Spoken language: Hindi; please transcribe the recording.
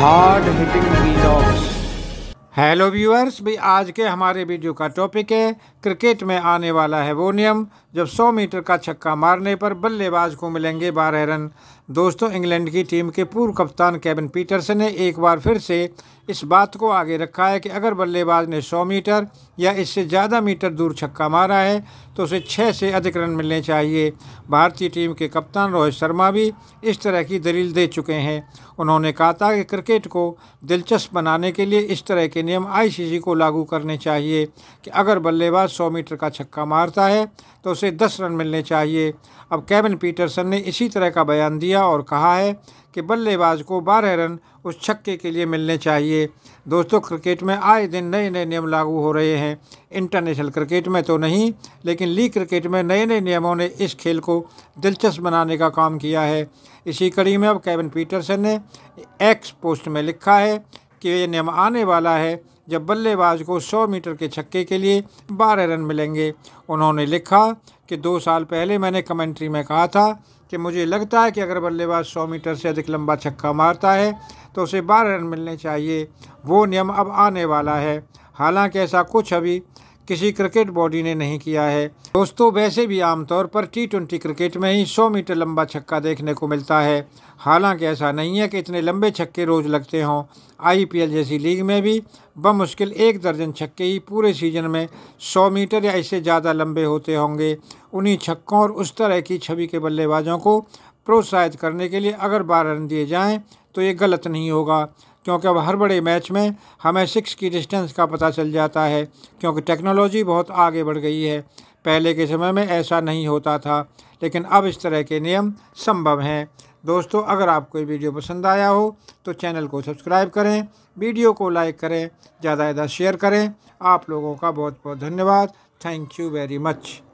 हार्ड हिटिंग हेलो व्यूअर्स भी आज के हमारे वीडियो का टॉपिक है क्रिकेट में आने वाला है वो नियम जब 100 मीटर का छक्का मारने पर बल्लेबाज को मिलेंगे बारह रन दोस्तों इंग्लैंड की टीम के पूर्व कप्तान केविन पीटरसन ने एक बार फिर से इस बात को आगे रखा है कि अगर बल्लेबाज ने 100 मीटर या इससे ज़्यादा मीटर दूर छक्का मारा है तो उसे छः से अधिक रन मिलने चाहिए भारतीय टीम के कप्तान रोहित शर्मा भी इस तरह की दलील दे चुके हैं उन्होंने कहा था कि क्रिकेट को दिलचस्प बनाने के लिए इस तरह के नियम आईसीसी को लागू करने चाहिए कि अगर बल्लेबाज 100 मीटर का छक्का मारता है तो उसे उसे दस रन मिलने चाहिए अब केविन पीटरसन ने इसी तरह का बयान दिया और कहा है कि बल्लेबाज को बारह रन उस छक्के के लिए मिलने चाहिए दोस्तों क्रिकेट में आए दिन नए नए नियम लागू हो रहे हैं इंटरनेशनल क्रिकेट में तो नहीं लेकिन लीग क्रिकेट में नए नए नियमों ने इस खेल को दिलचस्प बनाने का काम किया है इसी कड़ी में अब केविन पीटरसन ने एक्स पोस्ट में लिखा है कि ये नियम आने वाला है जब बल्लेबाज को 100 मीटर के छक्के के लिए 12 रन मिलेंगे उन्होंने लिखा कि दो साल पहले मैंने कमेंट्री में कहा था कि मुझे लगता है कि अगर बल्लेबाज 100 मीटर से अधिक लंबा छक्का मारता है तो उसे 12 रन मिलने चाहिए वो नियम अब आने वाला है हालांकि ऐसा कुछ अभी किसी क्रिकेट बॉडी ने नहीं किया है दोस्तों वैसे भी आमतौर पर टी ट्वेंटी क्रिकेट में ही 100 मीटर लंबा छक्का देखने को मिलता है हालांकि ऐसा नहीं है कि इतने लंबे छक्के रोज़ लगते हों आईपीएल जैसी लीग में भी बमुश्किल एक दर्जन छक्के ही पूरे सीजन में 100 मीटर या इससे ज़्यादा लंबे होते होंगे उन्हीं छक्कों और उस तरह की छवि के बल्लेबाजों को प्रोत्साहित करने के लिए अगर बारह रन दिए जाएँ तो ये गलत नहीं होगा क्योंकि अब हर बड़े मैच में हमें सिक्स की डिस्टेंस का पता चल जाता है क्योंकि टेक्नोलॉजी बहुत आगे बढ़ गई है पहले के समय में ऐसा नहीं होता था लेकिन अब इस तरह के नियम संभव हैं दोस्तों अगर आपको ये वीडियो पसंद आया हो तो चैनल को सब्सक्राइब करें वीडियो को लाइक करें ज़्यादा ज़्यादा शेयर करें आप लोगों का बहुत बहुत धन्यवाद थैंक यू वेरी मच